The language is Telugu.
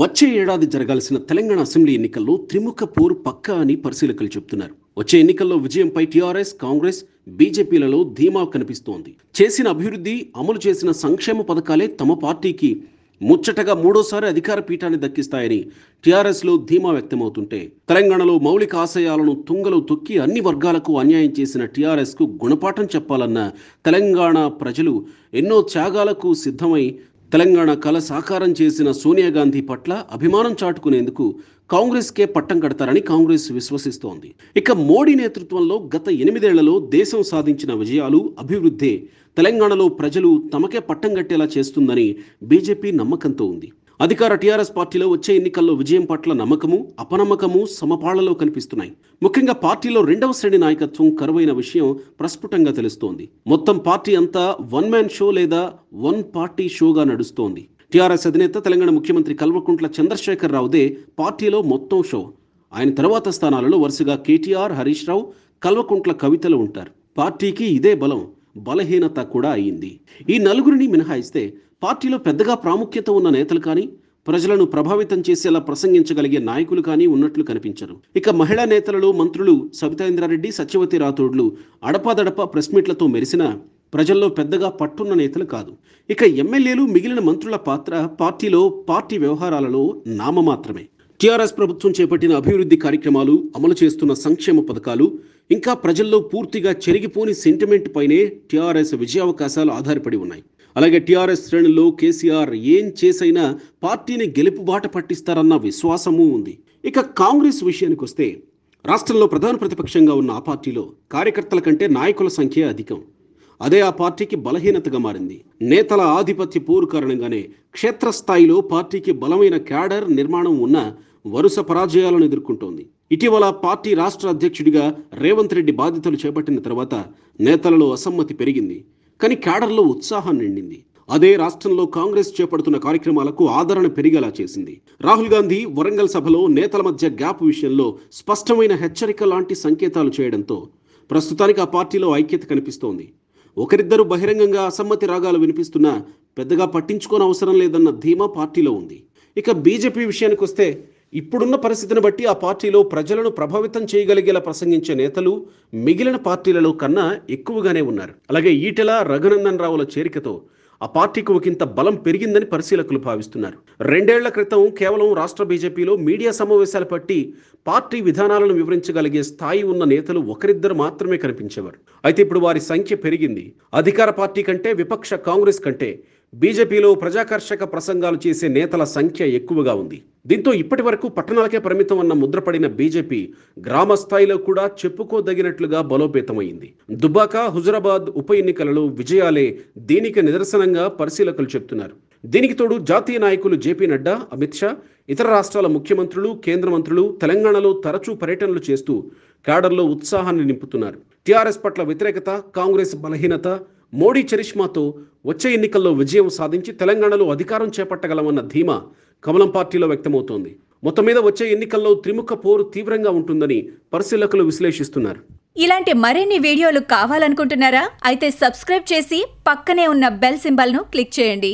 వచ్చే ఏడాది జరగాల్సిన తెలంగాణ అసెంబ్లీ ఎన్నికల్లో త్రిముఖ పోరు పక్కా అని పరిశీలకులు చెబుతున్నారు వచ్చే ఎన్నికల్లో విజయంపై టీఆర్ఎస్ కాంగ్రెస్ బీజేపీలలో ధీమా కనిపిస్తోంది చేసిన అభివృద్ధి అమలు చేసిన సంక్షేమ పథకాలే తమ పార్టీకి ముచ్చటగా మూడోసారి అధికార పీఠాన్ని దక్కిస్తాయని టీఆర్ఎస్లో ధీమా వ్యక్తమవుతుంటే తెలంగాణలో మౌలిక ఆశయాలను తుంగలు తొక్కి అన్ని వర్గాలకు అన్యాయం చేసిన టీఆర్ఎస్కు గుణపాఠం చెప్పాలన్న తెలంగాణ ప్రజలు ఎన్నో త్యాగాలకు సిద్ధమై తెలంగాణ కళ సాకారం చేసిన సోనియా గాంధీ పట్ల అభిమానం చాటుకునేందుకు కాంగ్రెస్కే పట్టం కడతారని కాంగ్రెస్ విశ్వసిస్తోంది ఇక మోడీ నేతృత్వంలో గత ఎనిమిదేళ్లలో దేశం సాధించిన విజయాలు అభివృద్ధే తెలంగాణలో ప్రజలు తమకే పట్టం కట్టేలా చేస్తుందని బీజేపీ నమ్మకంతో ఉంది అధికార టీఆర్ఎస్ పార్టీలో వచ్చే ఎన్నికల్లో విజయం పట్ల నమ్మకము అపనమ్మకము సమపాళ్లలో కనిపిస్తున్నాయి ముఖ్యంగా పార్టీలో రెండవ శ్రేణి నాయకత్వం కరువైన విషయం ప్రస్ఫుటంగా తెలుస్తోంది మొత్తం పార్టీ అంతా వన్ మ్యాన్ షో లేదా వన్ పార్టీ షోగా నడుస్తోంది టీఆర్ఎస్ అధినేత తెలంగాణ ముఖ్యమంత్రి కల్వకుంట్ల చంద్రశేఖర్ రావుదే పార్టీలో మొత్తం షో ఆయన తర్వాత స్థానాలలో వరుసగా కేటీఆర్ హరీష్ రావు కల్వకుంట్ల కవితలు ఉంటారు పార్టీకి ఇదే బలం బలహీనత కూడా అయింది ఈ నలుగురిని మినహాయిస్తే పార్టీలో పెద్దగా ప్రాముఖ్యత ఉన్న నేతలు కానీ ప్రజలను ప్రభావితం చేసేలా ప్రసంగించగలిగే నాయకులు కానీ ఉన్నట్లు కనిపించరు ఇక మహిళా నేతలలో మంత్రులు సవితాంద్రారెడ్డి సత్యవతి రాథోడ్లు అడపాదడప ప్రెస్ మీట్లతో మెరిసిన ప్రజల్లో పెద్దగా పట్టున్న నేతలు కాదు ఇక ఎమ్మెల్యేలు మిగిలిన మంత్రుల పాత్ర పార్టీలో పార్టీ వ్యవహారాలలో నామమాత్రమే టీఆర్ఎస్ ప్రభుత్వం చేపట్టిన అభివృద్ధి కార్యక్రమాలు అమలు చేస్తున్న సంక్షేమ పథకాలు ఇంకా ప్రజల్లో పూర్తిగా చెరిగిపోని సెంటిమెంట్ పైనే టీఆర్ఎస్ విజయావకాశాలు ఆధారపడి ఉన్నాయి అలాగే టీఆర్ఎస్ శ్రేణుల్లో కేసీఆర్ ఏం చేసైనా పార్టీని గెలుపు బాట పట్టిస్తారన్న విశ్వాసమూ ఉంది ఇక కాంగ్రెస్ విషయానికి వస్తే రాష్ట్రంలో ప్రధాన ప్రతిపక్షంగా ఉన్న ఆ పార్టీలో కార్యకర్తల కంటే నాయకుల సంఖ్య అధికం అదే ఆ పార్టీకి బలహీనతగా మారింది నేతల ఆధిపత్య పోరు కారణంగానే క్షేత్రస్థాయిలో పార్టీకి బలమైన క్యాడర్ నిర్మాణం ఉన్న వరుస పరాజయాలను ఎదుర్కొంటోంది ఇటీవల పార్టీ రాష్ట్ర అధ్యక్షుడిగా రేవంత్ రెడ్డి బాధ్యతలు చేపట్టిన తర్వాత నేతలలో అసమ్మతి పెరిగింది కానీ క్యాడర్లో ఉత్సాహం నిండింది అదే రాష్ట్రంలో కాంగ్రెస్ చేపడుతున్న కార్యక్రమాలకు ఆదరణ పెరిగేలా చేసింది రాహుల్ గాంధీ వరంగల్ సభలో నేతల మధ్య గ్యాప్ విషయంలో స్పష్టమైన హెచ్చరిక లాంటి సంకేతాలు చేయడంతో ప్రస్తుతానికి ఆ పార్టీలో ఐక్యత కనిపిస్తోంది ఒకరిద్దరు బహిరంగంగా అసమ్మతి రాగాలు వినిపిస్తున్నా పెద్దగా పట్టించుకోని అవసరం లేదన్న ధీమా పార్టీలో ఉంది ఇక బీజేపీ విషయానికి వస్తే ఇప్పుడున్న పరిస్థితిని బట్టి ఆ పార్టీలో ప్రజలను ప్రభావితం చేయగలిగేలా ప్రసంగించే నేతలు మిగిలిన పార్టీలలో కన్నా ఎక్కువగానే ఉన్నారు అలాగే ఈటెల రఘునందన్ రావుల చేరికతో ఆ పార్టీకి ఒకంత బలం పెరిగిందని పరిశీలకులు భావిస్తున్నారు రెండేళ్ల క్రితం కేవలం రాష్ట్ర బీజేపీలో మీడియా సమావేశాలు పట్టి పార్టీ విధానాలను వివరించగలిగే స్థాయి ఉన్న నేతలు ఒకరిద్దరు మాత్రమే కనిపించేవారు అయితే ఇప్పుడు వారి సంఖ్య పెరిగింది అధికార పార్టీ కంటే విపక్ష కాంగ్రెస్ కంటే బీజేపీలో ప్రజాకర్షక ప్రసంగాలు చేసే నేతల సంఖ్య ఎక్కువగా ఉంది దీంతో ఇప్పటి వరకు పట్టణాలకే పరిమితం అన్న ముద్రపడిన బీజేపీ గ్రామ స్థాయిలో కూడా చెప్పుకోదగినట్లుగా బలోపేతమైంది దుబాక హుజరాబాద్ ఉప ఎన్నికలలో విజయాలే దీనికి నిదర్శనంగా పరిశీలకులు చెప్తున్నారు దీనికి తోడు జాతీయ నాయకులు జేపీ నడ్డా అమిత్ షా ఇతర రాష్ట్రాల ముఖ్యమంత్రులు కేంద్ర మంత్రులు తెలంగాణలో తరచూ పర్యటనలు చేస్తూ క్యాడర్లో ఉత్సాహాన్ని నింపుతున్నారు టీఆర్ఎస్ పట్ల వ్యతిరేకత కాంగ్రెస్ బలహీనత మోడీ చరిష్మాతో వచ్చే ఎన్నికల్లో విజయం సాధించి తెలంగాణలో అధికారం చేపట్టగలమన్న ధీమా కమలం పార్టీలో వ్యక్తమవుతోంది మొత్తం మీద వచ్చే ఎన్నికల్లో త్రిముఖ పోరు తీవ్రంగా ఉంటుందని పరిశీలకులు విశ్లేషిస్తున్నారు ఇలాంటి మరిన్ని వీడియోలు కావాలనుకుంటున్నారా అయితే సబ్స్క్రైబ్ చేసి పక్కనే ఉన్న బెల్ సింబల్ను క్లిక్ చేయండి